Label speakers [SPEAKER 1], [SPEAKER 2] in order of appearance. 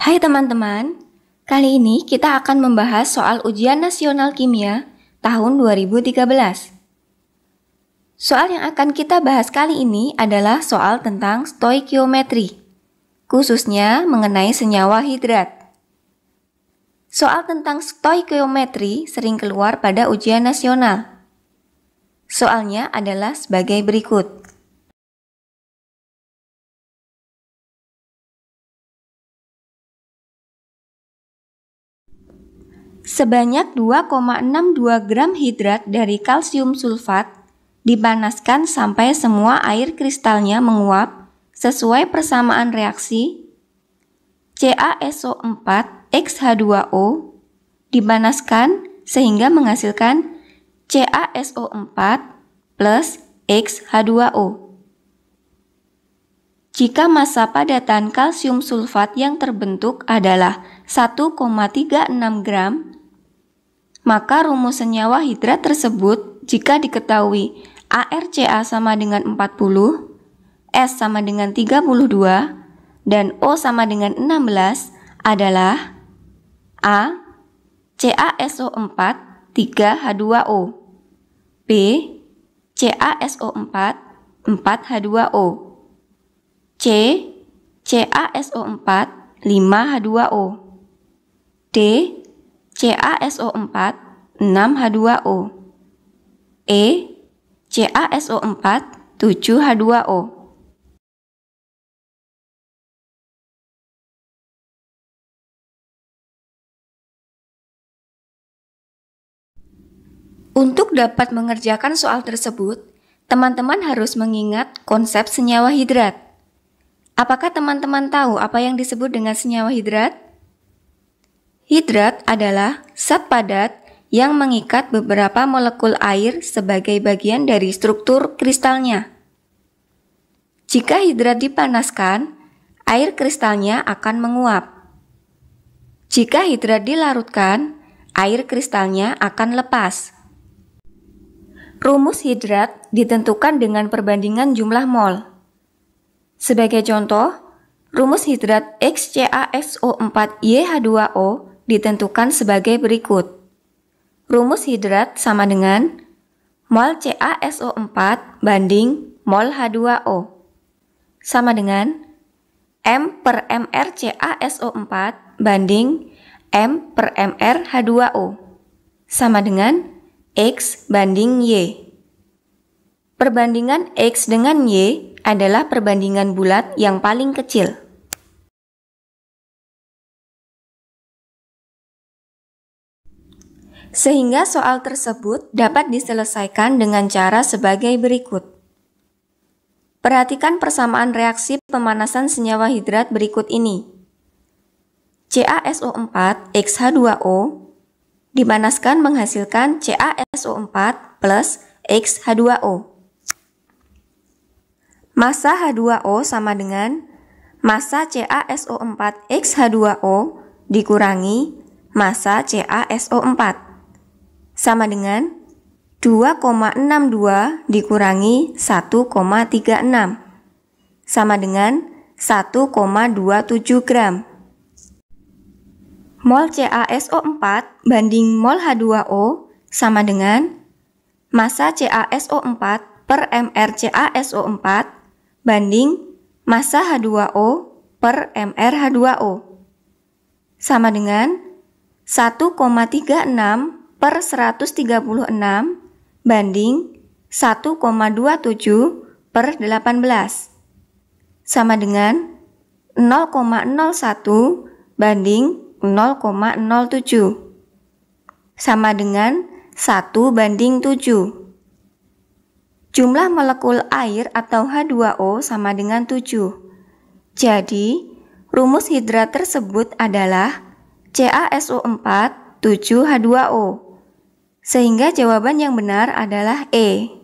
[SPEAKER 1] Hai teman-teman, kali ini kita akan membahas soal ujian nasional kimia tahun 2013. Soal yang akan kita bahas kali ini adalah soal tentang stoikiometri, khususnya mengenai senyawa hidrat. Soal tentang stoikiometri sering keluar pada ujian nasional. Soalnya adalah sebagai berikut. Sebanyak 2,62 gram hidrat dari kalsium sulfat dipanaskan sampai semua air kristalnya menguap sesuai persamaan reaksi CaSO4-XH2O dipanaskan sehingga menghasilkan CaSO4 plus XH2O. Jika massa padatan kalsium sulfat yang terbentuk adalah 1,36 gram, maka rumus senyawa hidrat tersebut jika diketahui ARCA sama dengan 40, S sama dengan 32, dan O sama dengan 16 adalah A CaSO4 3H2O B CaSO4 4H2O C. CaSO4 5H2O D. CaSO4 6H2O E. CaSO4 7H2O Untuk dapat mengerjakan soal tersebut, teman-teman harus mengingat konsep senyawa hidrat. Apakah teman-teman tahu apa yang disebut dengan senyawa hidrat? Hidrat adalah zat padat yang mengikat beberapa molekul air sebagai bagian dari struktur kristalnya. Jika hidrat dipanaskan, air kristalnya akan menguap. Jika hidrat dilarutkan, air kristalnya akan lepas. Rumus hidrat ditentukan dengan perbandingan jumlah mol. Sebagai contoh, rumus hidrat XCaSO4YH2O ditentukan sebagai berikut. Rumus hidrat sama dengan mol CaSO4 banding mol H2O sama dengan M per MR CaSO4 banding M per MR H2O sama dengan X banding Y. Perbandingan X dengan Y adalah perbandingan bulat yang paling kecil. Sehingga soal tersebut dapat diselesaikan dengan cara sebagai berikut. Perhatikan persamaan reaksi pemanasan senyawa hidrat berikut ini. CaSO4 XH2O dipanaskan menghasilkan CaSO4 plus XH2O. Masa H2O sama dengan masa caso 4 X h 2 o dikurangi masa CaSO4 sama dengan 2,62 dikurangi 1,36 sama dengan 1,27 gram. Mol CaSO4 banding mol H2O sama dengan masa CaSO4 per mR CaSO4 banding massa H2O per mR H2O sama dengan 1,36 per 136 banding 1,27 per 18 sama dengan 0,01 banding 0,07 sama dengan 1 banding 7 Jumlah molekul air atau H2O sama dengan 7. Jadi, rumus hidrat tersebut adalah CaSO4 7H2O. Sehingga jawaban yang benar adalah E.